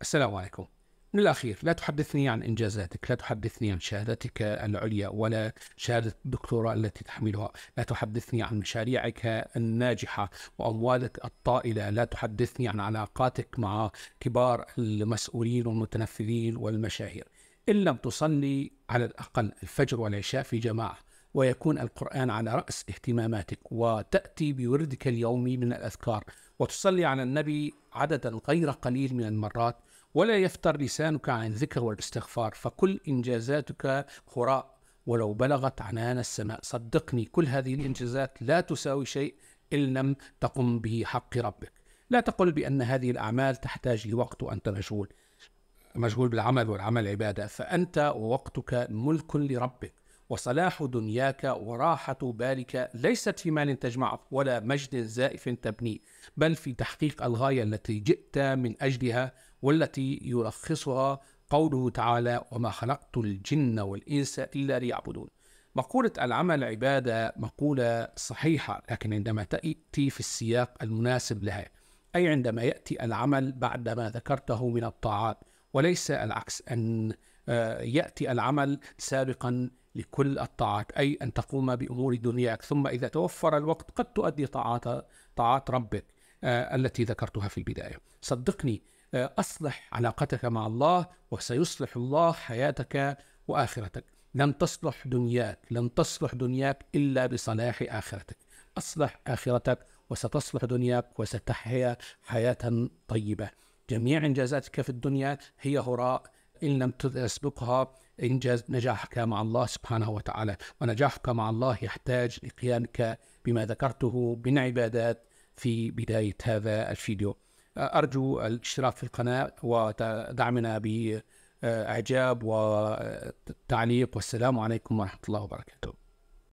السلام عليكم من الأخير لا تحدثني عن إنجازاتك لا تحدثني عن شهادتك العليا ولا شهادة الدكتوراه التي تحملها لا تحدثني عن مشاريعك الناجحة وأموالك الطائلة لا تحدثني عن علاقاتك مع كبار المسؤولين والمتنفذين والمشاهير إن لم تصلي على الأقل الفجر والعشاء في جماعة ويكون القرآن على رأس اهتماماتك وتأتي بوردك اليومي من الأذكار وتصلي على النبي عددا غير قليل من المرات ولا يفتر لسانك عن الذكر والاستغفار فكل إنجازاتك خراء ولو بلغت عنان السماء صدقني كل هذه الإنجازات لا تساوي شيء إن لم تقم به حق ربك لا تقل بأن هذه الأعمال تحتاج لوقت وأنت مشغول مشغول بالعمل والعمل عبادة فأنت ووقتك ملك لربك وصلاح دنياك وراحة بالك ليست في مال تجمعه ولا مجد زائف تبنيه بل في تحقيق الغاية التي جئت من أجلها والتي يلخصها قوله تعالى وما خلقت الجن والإنس إلا ليعبدون مقولة العمل عبادة مقولة صحيحة لكن عندما تأتي في السياق المناسب لها أي عندما يأتي العمل بعد ما ذكرته من الطاعات وليس العكس أن آه، يأتي العمل سابقا لكل الطاعات أي أن تقوم بأمور دنياك ثم إذا توفر الوقت قد تؤدي طاعات طاعات ربك آه، التي ذكرتها في البداية صدقني آه، أصلح علاقتك مع الله وسيصلح الله حياتك وآخرتك لن تصلح دنياك لن تصلح دنياك إلا بصلاح آخرتك أصلح آخرتك وستصلح دنياك وستحيا حياة طيبة جميع إنجازاتك في الدنيا هي هراء إن لم تسبقها إنجاز نجاحك مع الله سبحانه وتعالى ونجاحك مع الله يحتاج لقيامك بما ذكرته من عبادات في بداية هذا الفيديو أرجو الاشتراك في القناة ودعمنا بإعجاب وتعليق والسلام عليكم ورحمة الله وبركاته